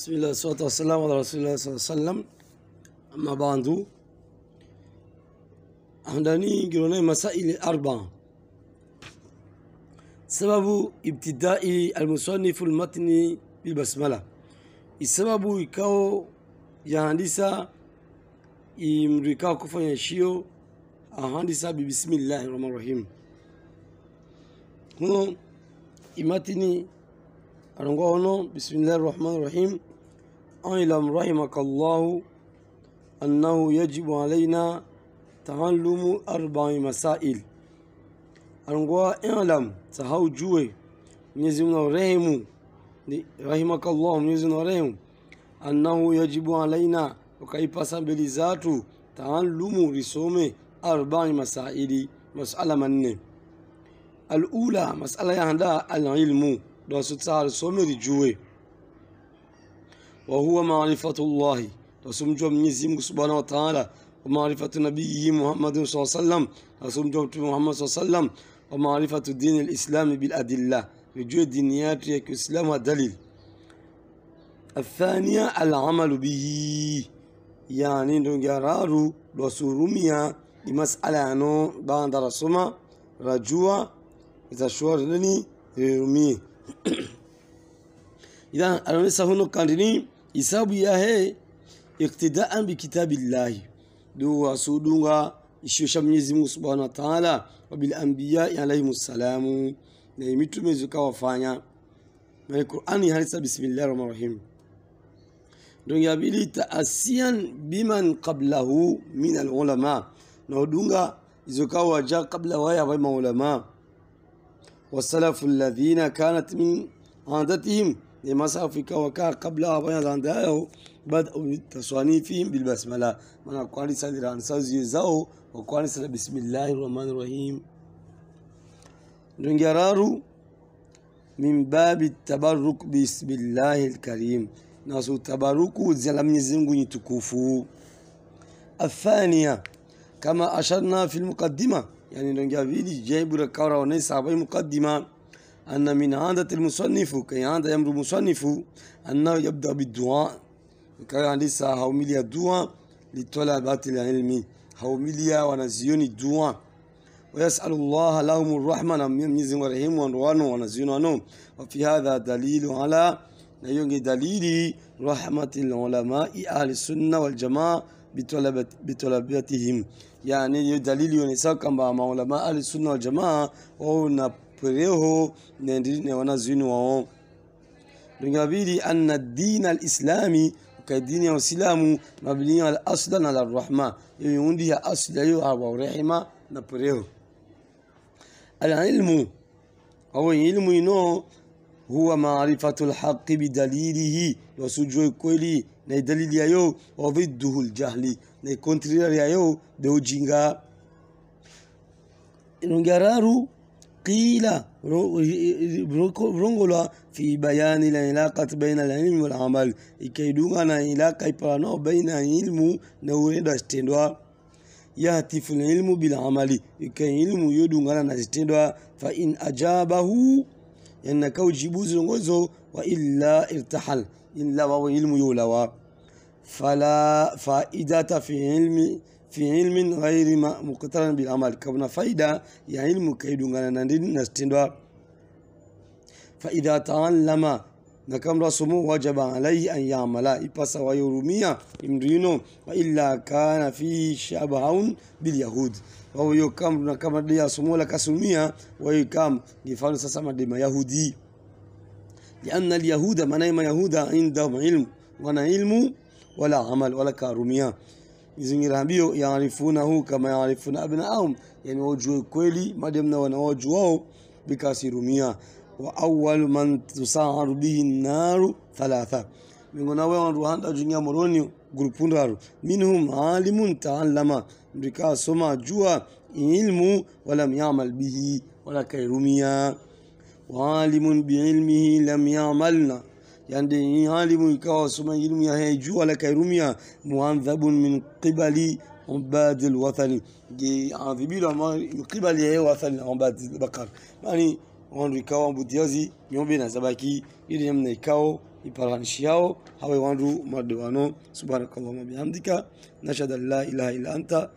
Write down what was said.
بسم الله والصلاة والسلام على رسول الله صلى الله عليه وسلم أما بعد عندني قلنا مسائل أربعة سبب ابتداء المصنف المتن بالبسملة السبب يكاو يهندسة كفا يشيو shio ببسم الله الرحمن الرحيم هنا المتن আরম্ভ হলো বিসমিল্লাহ রহমান রহিম আইলাম রহিমাকাল্লাহ আন্নাহু ইয়াজিবু আলাইনা تعلم أربع مسائل أرنقوا إعلم سهو جوي نزمنا رحمه رحمك الله نزمنا رحمه أنه يجب علينا وكيف سبليزات تعلم رسوم أربع مسائل مسألة من الأولى مسألة يهدا العلم رسول سومري جوي وهو معرفة الله رسول جو منزيم سبحانه وتعالى ومعرفة نبيه محمد صلى الله عليه وسلم رسول جو محمد صلى الله عليه وسلم ومعرفة دين الإسلام بالأدلة وجو دينيات الإسلام دليل الثانية العمل به يعني نجرارو رسولميا المسألة أنه بعد رسوما رجوع إذا شوار لني رميه إذا أنا سهون كانتني إسابي ياه اقتداء بكتاب الله دو سودونغا إشوشا منيزمو سبحانه وتعالى وبالأنبياء عليهم السلام نيميتو ميزوكا وفانيا من القرآن يحرس بسم الله الرحمن الرحيم دون يابيلي تأسيا بمن قبله من العلماء نهدونغا إزوكا وجا قبله ويا بما علماء والسلف الذين كانت من عادتهم لمس أفريقيا وكان قبلها بين عندها بدء تصانيفهم الله من أقوال سال رانساز يزاو وقوال سال بسم الله الرحمن الرحيم رنجرارو من باب التبرك بسم الله الكريم ناسو التبرك زلم يزنغو يتكوفو الثانية كما أشرنا في المقدمة يعني لو لونجافيلي جايب لكارا ونسعى مقدمة أن من عادة المصنف كي عادة يمر المصنف أنه يبدأ بالدعاء كي لسا هوميليا الدعاء لطلبة العلم هوميليا ونزيون الدعاء ويسأل الله لهم الرحمة من ورحيم ونروان ونزيون عنهم وفي هذا دليل على نيونج دليل رحمة العلماء أهل السنة والجماعة bitalabatihim. Yani hiyo dalili inaonyesha kwamba maulama al-sunna wal jamaa wao na pereho na wanazuoni wao. Dungabili anna din alislami ka dini ya Uislamu mabini al-aslan ala rahma, hiyo hundi ya asli hiyo wa rahma na pereho. Al-ilmu au ilmu ino هو معرفة الحق بدليله wasujua كولي ني دليل يايو وضده الجهل ني na يايو دو beujinga inongeraru قيل رونغولا في بيان العلاقة بين العلم والعمل إكيدوغانا علاقة برانو بين العلم نوريد استندوا يهتف العلم بالعمل إكي علم يدوغانا استندوا فإن أجابه ان كوجي بوزن غزو وإلا ارتحل إلا وهو علم يولوا فلا فائدة في علم في علم غير مقترن بالعمل كون فائدة يا علم كيدون غانا نستندوا فإذا تعلم نكم رسمو وجب عليه أن يعمل إبسا ويرمي إمرينو وإلا كان فيه شبهون باليهود وهو يكم نكم دي سمو لك سمية ويكم يفعل سسما دي ما يهودي لأن اليهود من ما يهود عندهم علم وانا علم ولا عمل ولا كارمية إذن hiyo يعرفونه كما يعرفون أبناءهم يعني وجوه كويلي madem na wanawajua wao bikasirumia وأول من تسعر به النار ثلاثة miongoni wao wanaruhanda junia moroni gurupundaro minhum alimun taallama mrikaa soma jua ilmu walam yamal bihi wala kairumia waalimun biilmihi lam yamalna yande alimu ikawa soma ilmu ya hei jua wala kairumia muandhabun min qibali عباد الوثن جي عاذبين من قبل عباد البقر يعني wandu ikawa mbudhiozi nyombe na zabaki ili namna ikao hawe wandu madewano subhanakallahumma bihamdika nashhadu ilaha illa anta